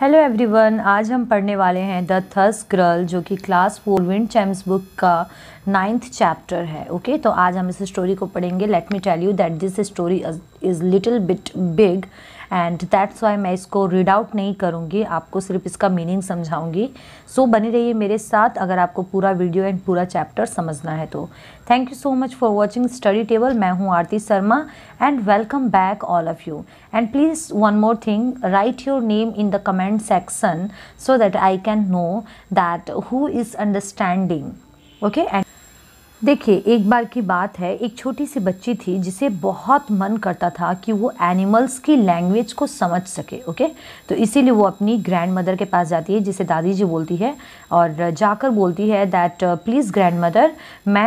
Hello everyone आज हम पढ़ने वाले हैं द थर्स गर्ल जो कि class four wind chimes book का नाइन्थ चैप्टर है ओके okay? तो आज हम इस स्टोरी को पढ़ेंगे let me tell you that this story is little bit big and that's why मैं इसको रीड आउट नहीं करूँगी आपको सिर्फ इसका मीनिंग समझाऊँगी सो so, बनी रहिए मेरे साथ अगर आपको पूरा वीडियो एंड पूरा चैप्टर समझना है तो thank you so much for watching study table मैं हूँ Aarti Sharma and welcome back all of you and please one more thing write your name in the comment section so that I can know that who is understanding okay and देखिए एक बार की बात है एक छोटी सी बच्ची थी जिसे बहुत मन करता था कि वो एनिमल्स की लैंग्वेज को समझ सके ओके तो इसीलिए वो अपनी ग्रैंड मदर के पास जाती है जिसे दादी जी बोलती है और जाकर बोलती है दैट प्लीज़ ग्रैंड मदर मैं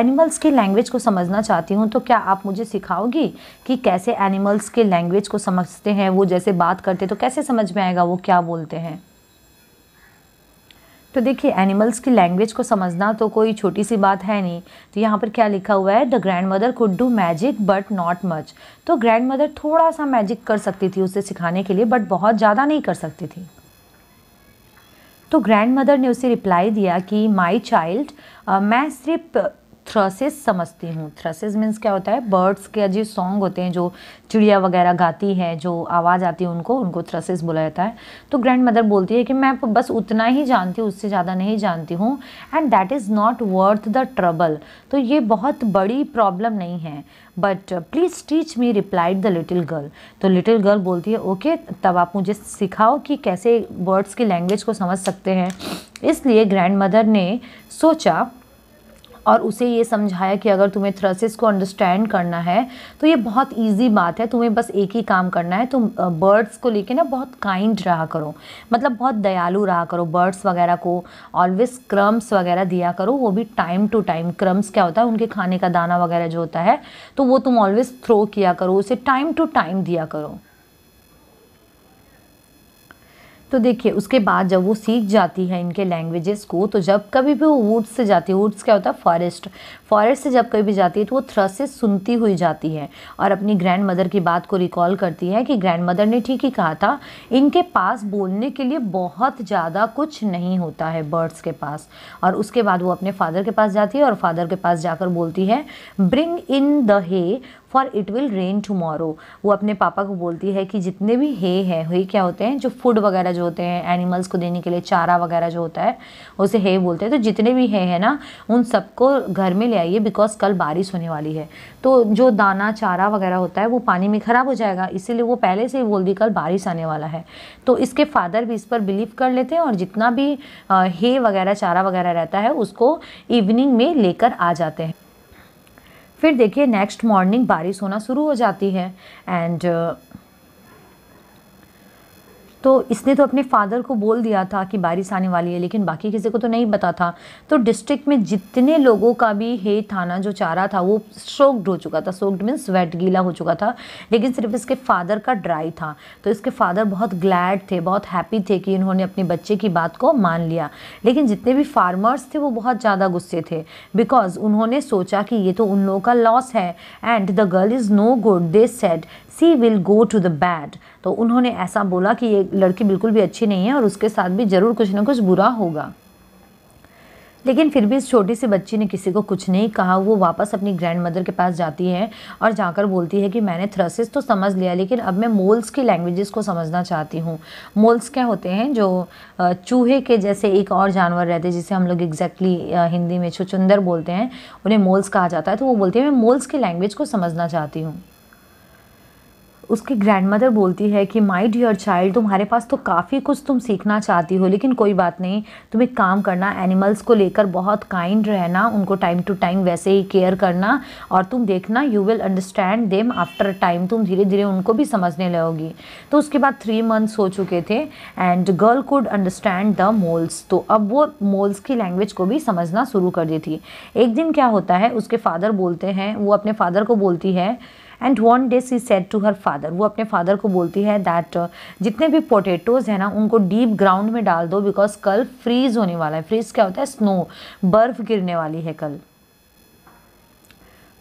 एनिमल्स uh, की लैंग्वेज को समझना चाहती हूँ तो क्या आप मुझे सिखाओगी कि कैसे एनिमल्स के लैंग्वेज को समझते हैं वो जैसे बात करते तो कैसे समझ में आएगा वो क्या बोलते हैं तो देखिए एनिमल्स की लैंग्वेज को समझना तो कोई छोटी सी बात है नहीं तो यहाँ पर क्या लिखा हुआ है the grandmother could do magic but not much तो ग्रैंड मदर थोड़ा सा मैजिक कर सकती थी उसे सिखाने के लिए बट बहुत ज़्यादा नहीं कर सकती थी तो ग्रैंड मदर ने उसे रिप्लाई दिया कि माई चाइल्ड मैं सिर्फ थ्रसेस समझती हूँ थ्रसेस मीन्स क्या होता है बर्ड्स के जो सॉन्ग होते हैं जो चिड़िया वगैरह गाती है जो आवाज़ आती है उनको उनको थ्रसेस बोला जाता है तो ग्रैंड मदर बोलती है कि मैं बस उतना ही जानती हूँ उससे ज़्यादा नहीं जानती हूँ and that is not worth the trouble तो ये बहुत बड़ी प्रॉब्लम नहीं है but please teach me replied the little girl तो लिटिल गर्ल बोलती है ओके okay, तब आप मुझे सिखाओ कि कैसे वर्ड्स की लैंग्वेज को समझ सकते हैं इसलिए ग्रैंड मदर ने सोचा और उसे ये समझाया कि अगर तुम्हें थ्रसिस को अंडरस्टैंड करना है तो ये बहुत ईजी बात है तुम्हें बस एक ही काम करना है तुम बर्ड्स को लेके ना बहुत काइंड रहा करो मतलब बहुत दयालु रहा करो बर्ड्स वगैरह को ऑलवेज क्रम्स वगैरह दिया करो वो भी टाइम टू टाइम क्रम्स क्या होता है उनके खाने का दाना वगैरह जो होता है तो वो तुम ऑलवेज थ्रो किया करो उसे टाइम टू टाइम दिया करो तो देखिए उसके बाद जब वो सीख जाती है इनके लैंग्वेजेस को तो जब कभी भी वो वुड्स से जाती है वुड्स क्या होता है फॉरेस्ट फॉरेस्ट से जब कभी भी जाती है तो वो थ्रस से सुनती हुई जाती है और अपनी ग्रैंड मदर की बात को रिकॉल करती है कि ग्रैंड मदर ने ठीक ही कहा था इनके पास बोलने के लिए बहुत ज़्यादा कुछ नहीं होता है बर्ड्स के पास और उसके बाद वो अपने फादर के पास जाती है और फादर के पास जाकर बोलती है bring in the hay for it will rain tomorrow वो अपने पापा को बोलती है कि जितने भी हे हैं हे क्या होते हैं जो फूड वगैरह जो होते हैं एनिमल्स को देने के लिए चारा वगैरह जो होता है उसे हे बोलते हैं तो जितने भी हे हैं ना उन सबको घर में ले आइए बिकॉज कल बारिश होने वाली है तो जो दाना चारा वगैरह होता है वो पानी में ख़राब हो जाएगा इसीलिए वो पहले से ही बोल दी कल बारिश आने वाला है तो इसके फादर भी इस पर बिलीव कर लेते हैं और जितना भी हे वगैरह चारा वगैरह रहता है उसको इवनिंग में लेकर आ जाते हैं फिर देखिए नेक्स्ट मॉर्निंग बारिश होना शुरू हो जाती है एंड तो इसने तो अपने फादर को बोल दिया था कि बारिश आने वाली है लेकिन बाकी किसी को तो नहीं पता था तो डिस्ट्रिक्ट में जितने लोगों का भी हे थाना जो चारा था वो सोक्ड हो चुका था सोक्ड मीन्स वेट गीला हो चुका था लेकिन सिर्फ इसके फादर का ड्राई था तो इसके फादर बहुत ग्लैड थे बहुत हैप्पी थे कि इन्होंने अपने बच्चे की बात को मान लिया लेकिन जितने भी फार्मर्स थे वो बहुत ज़्यादा गुस्से थे बिकॉज उन्होंने सोचा कि ये तो उन लोगों का लॉस है and the girl is no good they said she will go to the bad तो उन्होंने ऐसा बोला कि ये लड़की बिल्कुल भी अच्छी नहीं है और उसके साथ भी ज़रूर कुछ ना कुछ बुरा होगा लेकिन फिर भी इस छोटी सी बच्ची ने किसी को कुछ नहीं कहा वो वापस अपनी ग्रैंड मदर के पास जाती है और जाकर बोलती है कि मैंने थ्रसिस तो समझ लिया लेकिन अब मैं मोल्स की लैंग्वेजेस को समझना चाहती हूँ मोल्स क्या होते हैं जो चूहे के जैसे एक और जानवर रहते हैं जिसे हम लोग एग्जैक्टली हिंदी में छुचुंदर बोलते हैं उन्हें मोल्स कहा जाता है तो वो बोलती है मैं मोल्स की लैंग्वेज को समझना चाहती हूँ उसकी ग्रैंड मदर बोलती है कि माई डियर चाइल्ड तुम्हारे पास तो काफ़ी कुछ तुम सीखना चाहती हो लेकिन कोई बात नहीं तुम एक काम करना एनिमल्स को लेकर बहुत काइंड रहना उनको टाइम टू टाइम वैसे ही केयर करना और तुम देखना you will understand them after time तुम धीरे धीरे उनको भी समझने लगोगी तो उसके बाद थ्री मंथ्स हो चुके थे and girl could understand the moles तो अब वो मोल्स की लैंग्वेज को भी समझना शुरू कर दी थी एक दिन क्या होता है उसके फादर बोलते हैं वो अपने फादर को बोलती है and one day she said to her father वो अपने फादर को बोलती है दैट uh, जितने भी पोटैटोज़ हैं ना उनको डीप ग्राउंड में डाल दो बिकॉज कल फ्रीज़ होने वाला है फ्रीज़ क्या होता है स्नो बर्फ़ गिरने वाली है कल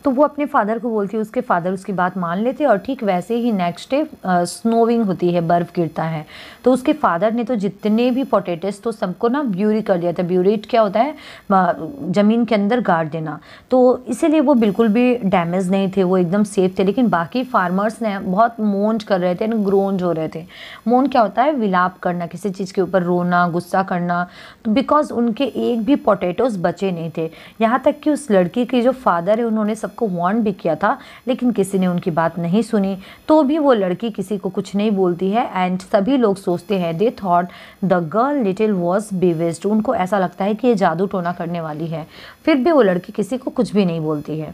तो वो अपने फादर को बोलती है उसके फादर उसकी बात मान लेते और ठीक वैसे ही नेक्स्ट डे स्नोविंग होती है बर्फ़ गिरता है तो उसके फादर ने तो जितने भी पोटेटोस तो सबको ना ब्यूरी कर दिया था ब्यूरेट क्या होता है ज़मीन के अंदर गाड़ देना तो इसीलिए वो बिल्कुल भी डैमेज नहीं थे वो एकदम सेफ थे लेकिन बाकी फार्मर्स ने बहुत मोन्ज कर रहे थे ग्रोन्ज हो रहे थे मोन क्या होता है विलाप करना किसी चीज़ के ऊपर रोना गुस्सा करना तो बिकॉज उनके एक भी पोटेटोस बचे नहीं थे यहाँ तक कि उस लड़की के जो फादर है उन्होंने सब सबको वार्न भी किया था लेकिन किसी ने उनकी बात नहीं सुनी तो भी वो लड़की किसी को कुछ नहीं बोलती है एंड सभी लोग सोचते हैं they thought the girl little was bewitched उनको ऐसा लगता है कि ये जादू टोना करने वाली है फिर भी वो लड़की किसी को कुछ भी नहीं बोलती है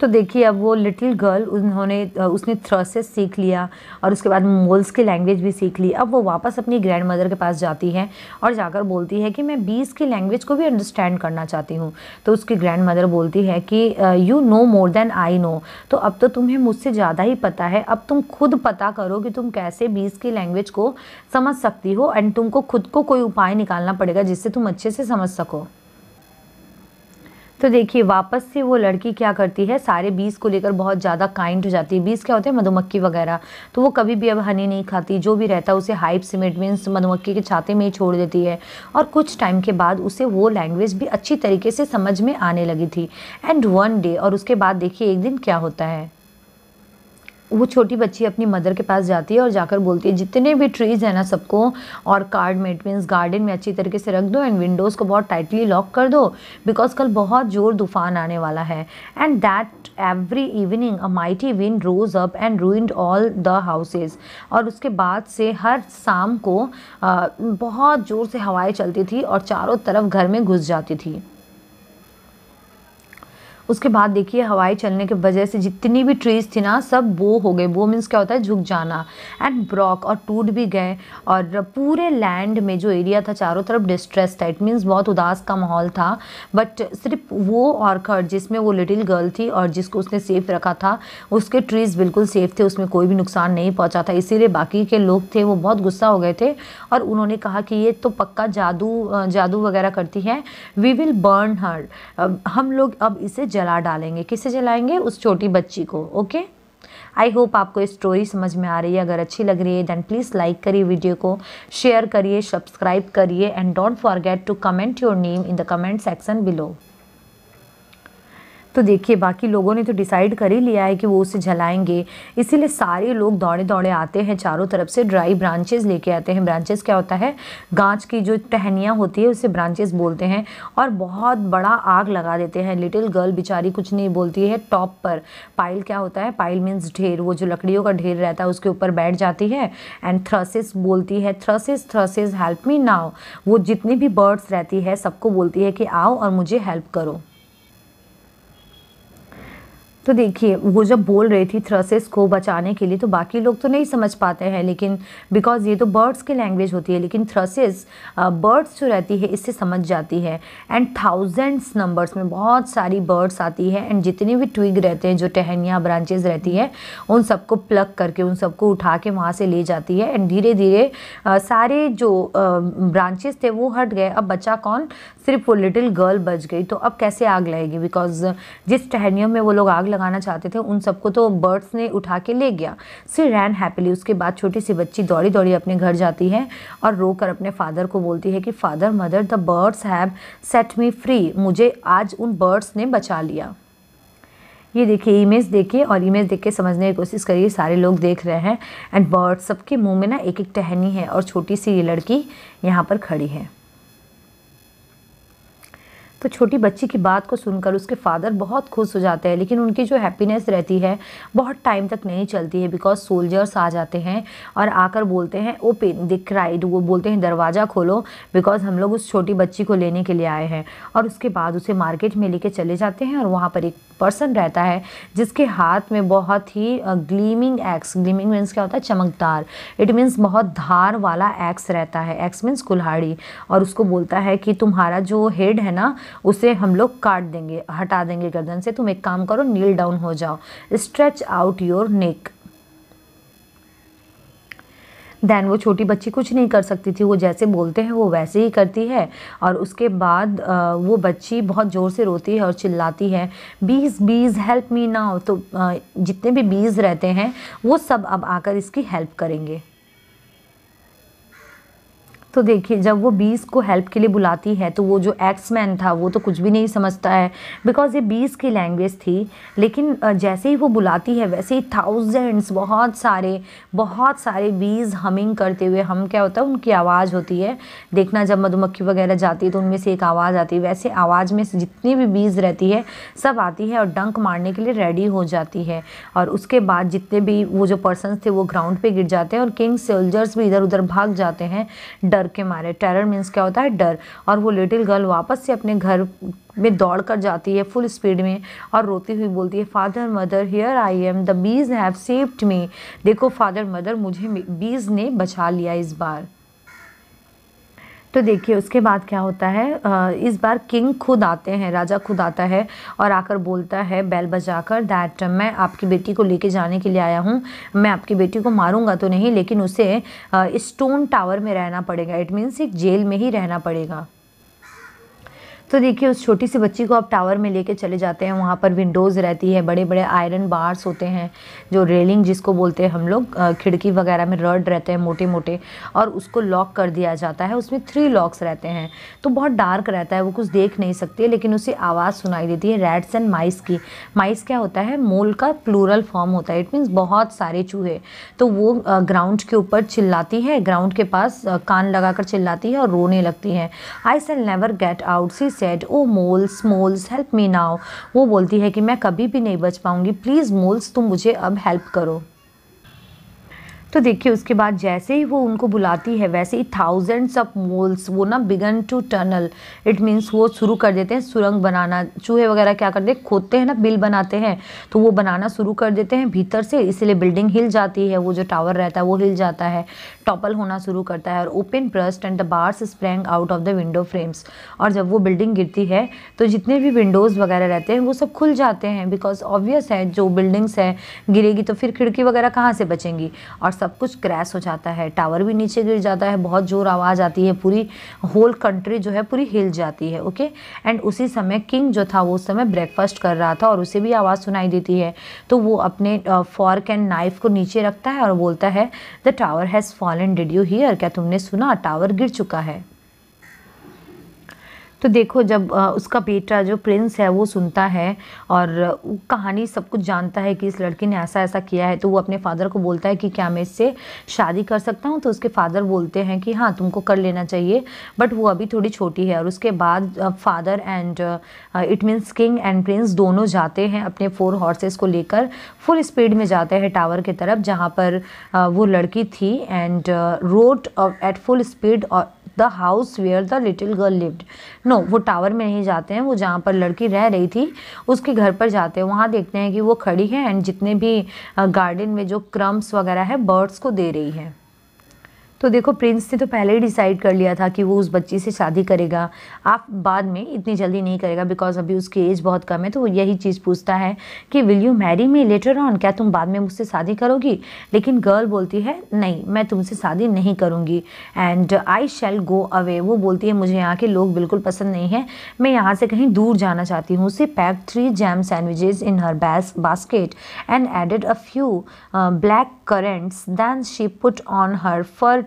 तो देखिए अब वो लिटिल गर्ल उन्होंने उसने थ्रसेस सीख लिया और उसके बाद मोल्स की लैंग्वेज भी सीख ली अब वो वापस अपनी ग्रैंड मदर के पास जाती है और जाकर बोलती है कि मैं बीस की लैंग्वेज को भी अंडरस्टैंड करना चाहती हूँ तो उसकी ग्रैंड मदर बोलती है कि you know more than I know तो अब तो तुम्हें मुझसे ज़्यादा ही पता है अब तुम खुद पता करो कि तुम कैसे बीस की लैंग्वेज को समझ सकती हो एंड तुमको खुद को कोई उपाय निकालना पड़ेगा जिससे तुम अच्छे से समझ सको तो देखिए वापस से वो लड़की क्या करती है सारे बीज को लेकर बहुत ज़्यादा काइंड हो जाती है बीज क्या होते हैं मधुमक्खी वगैरह तो वो कभी भी अब हनी नहीं खाती जो भी रहता है उसे हाइप सीमेंट मीन्स मधुमक्खी के छाते में ही छोड़ देती है और कुछ टाइम के बाद उसे वो लैंग्वेज भी अच्छी तरीके से समझ में आने लगी थी एंड वन डे और उसके बाद देखिए एक दिन क्या होता है वो छोटी बच्ची अपनी मदर के पास जाती है और जाकर बोलती है जितने भी ट्रीज़ हैं ना सबको और कार्ड में मीन्स गार्डन में अच्छी तरीके से रख दो एंड विंडोज़ को बहुत टाइटली लॉक कर दो बिकॉज कल बहुत ज़ोर तूफान आने वाला है and that every evening a mighty wind rose up and ruined all the houses और उसके बाद से हर शाम को बहुत ज़ोर से हवाएं चलती थी और चारों तरफ घर में घुस जाती थी उसके बाद देखिए हवाई चलने के वजह से जितनी भी ट्रीज़ थी ना सब बो हो गए बो मीन्स क्या होता है झुक जाना एंड ब्रॉक और टूट भी गए और पूरे लैंड में जो एरिया था चारों तरफ डिस्ट्रेस था इट मीन्स बहुत उदास का माहौल था बट सिर्फ वो ऑर्कड जिसमें वो लिटिल गर्ल थी और जिसको उसने सेफ रखा था उसके ट्रीज़ बिल्कुल सेफ थे उसमें कोई भी नुकसान नहीं पहुँचा था इसीलिए बाकी के लोग थे वो बहुत गुस्सा हो गए थे और उन्होंने कहा कि ये तो पक्का जादू जादू वगैरह करती है वी विल बर्न हर हम लोग अब इसे जला डालेंगे किसे जलाएंगे उस छोटी बच्ची को ओके आई होप आपको ये स्टोरी समझ में आ रही है अगर अच्छी लग रही है देन प्लीज़ लाइक करिए वीडियो को शेयर करिए सब्सक्राइब करिए and don't forget to comment your name in the comment section below तो देखिए बाकी लोगों ने तो डिसाइड कर ही लिया है कि वो उसे जलाएंगे इसीलिए सारे लोग दौड़े दौड़े आते हैं चारों तरफ से ड्राई ब्रांचेज़ लेके आते हैं ब्रांचेस क्या होता है गांच की जो टहनियाँ होती है उसे ब्रांचेस बोलते हैं और बहुत बड़ा आग लगा देते हैं लिटिल गर्ल बेचारी कुछ नहीं बोलती है टॉप पर पाइल क्या होता है पाइल मीन्स ढेर वो जो लकड़ियों का ढेर रहता है उसके ऊपर बैठ जाती है एंड थ्रसेस बोलती है थ्रसेस थ्रसेस हेल्प मी नाउ वो जितनी भी बर्ड्स रहती है सबको बोलती है कि आओ और मुझे हेल्प करो तो देखिए वो जब बोल रही थी थ्रसेस को बचाने के लिए तो बाकी लोग तो नहीं समझ पाते हैं लेकिन बिकॉज़ ये तो बर्ड्स की लैंग्वेज होती है लेकिन थ्रसेस बर्ड्स जो रहती है इससे समझ जाती है एंड थाउजेंड्स नंबर्स में बहुत सारी बर्ड्स आती है एंड जितने भी ट्विग रहते हैं जो टहनियाँ ब्रांचेज रहती है उन सबको प्लग करके उन सबको उठा के वहाँ से ले जाती है एंड धीरे धीरे सारे जो ब्रांचेस थे वो हट गए अब बचा कौन सिर्फ वो लिटिल गर्ल बच गई तो अब कैसे आग लगेगी बिकॉज जिस टहनियों में वो लोग आग लगाना चाहते थे उन सबको तो बर्ड्स ने उठा के ले गया सी रैन हैप्पीली उसके बाद छोटी सी बच्ची दौड़ी दौड़ी अपने घर जाती है और रो कर अपने फादर को बोलती है कि father mother the birds have set me free मुझे आज उन बर्ड्स ने बचा लिया ये देखिए इमेज देखिए और इमेज देख के समझने की कोशिश करिए सारे लोग देख रहे हैं एंड बर्ड सबके मुंह में ना एक एक टहनी है और छोटी सी ये लड़की यहाँ पर खड़ी है तो छोटी बच्ची की बात को सुनकर उसके फादर बहुत खुश हो जाते हैं लेकिन उनकी जो हैप्पीनेस रहती है बहुत टाइम तक नहीं चलती है बिकॉज सोल्जर्स आ जाते हैं और आकर बोलते हैं ओपन दिख राइड वो बोलते हैं दरवाज़ा खोलो बिकॉज हम लोग उस छोटी बच्ची को लेने के लिए आए हैं और उसके बाद उसे मार्केट में लेके चले जाते हैं और वहाँ पर एक पर्सन रहता है जिसके हाथ में बहुत ही ग्लीमिंग एक्स ग्लीमिंग मीन्स क्या होता है चमकदार इट मीन्स बहुत धार वाला एक्स रहता है एक्स मीन्स कुल्हाड़ी और उसको बोलता है कि तुम्हारा जो हेड है ना उसे हम लोग काट देंगे हटा देंगे गर्दन से तुम एक काम करो नील डाउन हो जाओ stretch out your neck then वो छोटी बच्ची कुछ नहीं कर सकती थी वो जैसे बोलते हैं वो वैसे ही करती है और उसके बाद वो बच्ची बहुत ज़ोर से रोती है और चिल्लाती है बीज बीज हेल्प मी नाउ तो जितने भी बीज रहते हैं वो सब अब आकर इसकी हेल्प करेंगे तो देखिए जब वो बीस को हेल्प के लिए बुलाती है तो वो जो एक्स मैन था वो तो कुछ भी नहीं समझता है बिकॉज़ ये बीस की लैंग्वेज थी लेकिन जैसे ही वो बुलाती है वैसे ही थाउजेंड्स बहुत सारे बहुत सारे बीज हमिंग करते हुए हम क्या होता है उनकी आवाज़ होती है देखना जब मधुमक्खी वगैरह जाती है तो उनमें से एक आवाज़ आती है वैसे आवाज़ में जितनी भी बीज रहती है सब आती है और डंक मारने के लिए रेडी हो जाती है और उसके बाद जितने भी वो जो पर्सन थे वो ग्राउंड पर गिर जाते हैं और किंग सोल्जर्स भी इधर उधर भाग जाते हैं डर डर के मारे टेरर मीन्स क्या होता है डर और वो लिटिल गर्ल वापस से अपने घर में दौड़ कर जाती है फुल स्पीड में और रोती हुई बोलती है father mother here I am the bees have saved me देखो फादर मदर मुझे बीज ने बचा लिया इस बार तो देखिए उसके बाद क्या होता है इस बार किंग खुद आते हैं राजा खुद आता है और आकर बोलता है बैल बजाकर दैट मैं आपकी बेटी को लेके जाने के लिए आया हूँ मैं आपकी बेटी को मारूंगा तो नहीं लेकिन उसे स्टोन टावर में रहना पड़ेगा इट मीन्स एक जेल में ही रहना पड़ेगा तो देखिए उस छोटी सी बच्ची को आप टावर में लेके चले जाते हैं वहाँ पर विंडोज़ रहती है बड़े बड़े आयरन बार्स होते हैं जो रेलिंग जिसको बोलते हैं हम लोग खिड़की वगैरह में रड रहते हैं मोटे मोटे और उसको लॉक कर दिया जाता है उसमें थ्री लॉक्स रहते हैं तो बहुत डार्क रहता है वो कुछ देख नहीं सकती है लेकिन उसे आवाज़ सुनाई देती है रेड्स एंड माइस की माइस क्या होता है मोल का प्लूरल फॉर्म होता है इट मीन्स बहुत सारे चूहे तो वो ग्राउंड के ऊपर चिल्लाती है ग्राउंड के पास कान लगा चिल्लाती है और रोने लगती है I shall never get out she said oh moles moles help me now वो बोलती है कि मैं कभी भी नहीं बच पाऊँगी प्लीज़ मोल्स तुम मुझे अब हेल्प करो तो देखिए उसके बाद जैसे ही वो उनको बुलाती है वैसे ही थाउजेंड्स ऑफ मोल्स वो ना began to tunnel it means वो शुरू कर देते हैं सुरंग बनाना चूहे वगैरह क्या करते हैं खोदते हैं ना बिल बनाते हैं तो वो बनाना शुरू कर देते हैं भीतर से इसलिए बिल्डिंग हिल जाती है वो जो टावर रहता है वो हिल जाता है टॉपल होना शुरू करता है और open burst and the bars sprang out of the window frames और जब वो बिल्डिंग गिरती है तो जितने भी विंडोज़ वगैरह रहते हैं वो सब खुल जाते हैं बिकॉज ऑब्वियस है जो बिल्डिंग्स हैं गिरेगी तो फिर खिड़की वगैरह कहाँ से बचेंगी और सब कुछ क्रैश हो जाता है टावर भी नीचे गिर जाता है बहुत ज़ोर आवाज़ आती है पूरी होल कंट्री जो है पूरी हिल जाती है ओके एंड उसी समय किंग जो था वो उस समय ब्रेकफास्ट कर रहा था और उसे भी आवाज़ सुनाई देती है तो वो अपने फॉर्क एंड नाइफ को नीचे रखता है और बोलता है the tower has fallen did you hear क्या तुमने सुना टावर गिर चुका है तो देखो जब उसका बेटा जो प्रिंस है वो सुनता है और कहानी सब कुछ जानता है कि इस लड़की ने ऐसा ऐसा किया है तो वो अपने फादर को बोलता है कि क्या मैं इससे शादी कर सकता हूँ तो उसके फादर बोलते हैं कि हाँ तुमको कर लेना चाहिए बट वो अभी थोड़ी छोटी है और उसके बाद father and it means king and prince दोनों जाते हैं अपने फोर हॉर्सेस को लेकर फुल स्पीड में जाते हैं टावर की तरफ जहाँ पर वो लड़की थी and rode at full speed और the house where the little girl lived no वो टावर में नहीं जाते हैं वो जहाँ पर लड़की रह रही थी उसके घर पर जाते हैं वहाँ देखते हैं कि वो खड़ी है एंड जितने भी गार्डन में जो क्रम्स वगैरह है बर्ड्स को दे रही है तो देखो प्रिंस ने तो पहले ही डिसाइड कर लिया था कि वो उस बच्ची से शादी करेगा आप बाद में इतनी जल्दी नहीं करेगा बिकॉज अभी उसकी एज बहुत कम है तो वो यही चीज़ पूछता है कि will you marry me later on क्या तुम बाद में मुझसे शादी करोगी लेकिन गर्ल बोलती है नहीं मैं तुमसे शादी नहीं करूँगी and I shell go away वो बोलती है मुझे यहाँ के लोग बिल्कुल पसंद नहीं है मैं यहाँ से कहीं दूर जाना चाहती हूँ उसे pack three jam sandwiches in her bas basket and added a few black currants then she put on her fur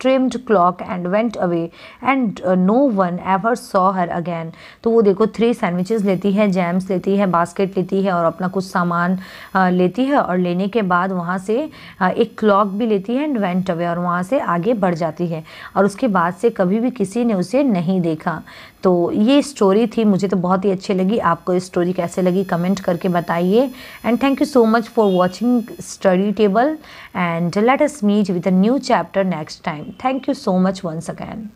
trimmed cloak and went away and no one ever saw her again तो वो देखो three sandwiches लेती है jams लेती है basket लेती है और अपना कुछ सामान uh, लेती है और लेने के बाद वहाँ से uh, एक क्लॉक भी लेती है एंड वेंट अवे और वहाँ से आगे बढ़ जाती है और उसके बाद से कभी भी किसी ने उसे नहीं देखा तो ये स्टोरी थी मुझे तो बहुत ही अच्छी लगी आपको ये स्टोरी कैसे लगी कमेंट करके बताइए and thank you so much for watching study table and let us meet with a new chapter next time time. Thank you so much once again.